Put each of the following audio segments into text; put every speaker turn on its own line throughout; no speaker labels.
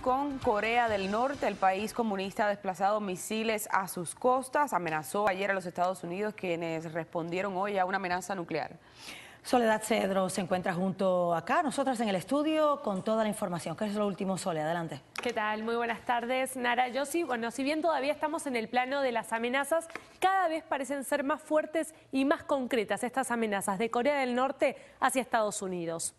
Con Corea del Norte, el país comunista ha desplazado misiles a sus costas, amenazó ayer a los Estados Unidos, quienes respondieron hoy a una amenaza nuclear. Soledad Cedro se encuentra junto acá, nosotras en el estudio, con toda la información. ¿Qué es lo último, Sole? Adelante. ¿Qué tal? Muy buenas tardes, Nara. Yo sí, bueno, si bien todavía estamos en el plano de las amenazas, cada vez parecen ser más fuertes y más concretas estas amenazas de Corea del Norte hacia Estados Unidos.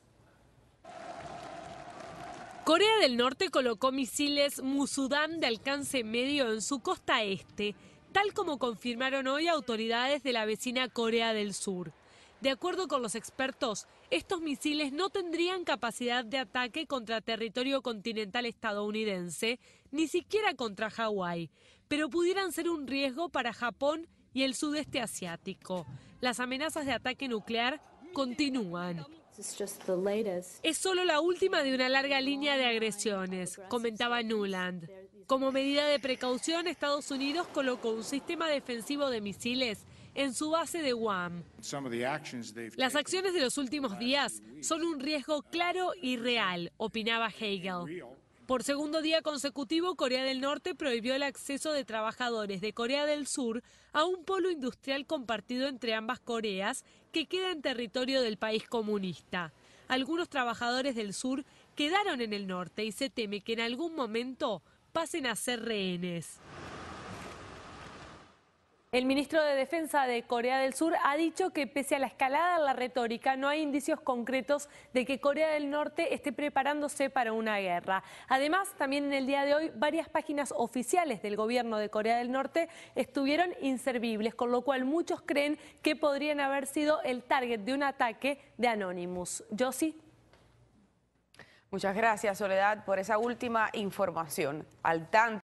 Corea del Norte colocó misiles Musudan de alcance medio en su costa este, tal como confirmaron hoy autoridades de la vecina Corea del Sur. De acuerdo con los expertos, estos misiles no tendrían capacidad de ataque contra territorio continental estadounidense, ni siquiera contra Hawái, pero pudieran ser un riesgo para Japón y el sudeste asiático. Las amenazas de ataque nuclear continúan. Es solo la última de una larga línea de agresiones, comentaba Nuland. Como medida de precaución, Estados Unidos colocó un sistema defensivo de misiles en su base de Guam. Las acciones de los últimos días son un riesgo claro y real, opinaba Hegel. Por segundo día consecutivo, Corea del Norte prohibió el acceso de trabajadores de Corea del Sur a un polo industrial compartido entre ambas Coreas que queda en territorio del país comunista. Algunos trabajadores del sur quedaron en el norte y se teme que en algún momento pasen a ser rehenes. El ministro de Defensa de Corea del Sur ha dicho que pese a la escalada en la retórica, no hay indicios concretos de que Corea del Norte esté preparándose para una guerra. Además, también en el día de hoy, varias páginas oficiales del gobierno de Corea del Norte estuvieron inservibles, con lo cual muchos creen que podrían haber sido el target de un ataque de Anonymous. Josie. Muchas gracias, Soledad, por esa última información. Al tanto.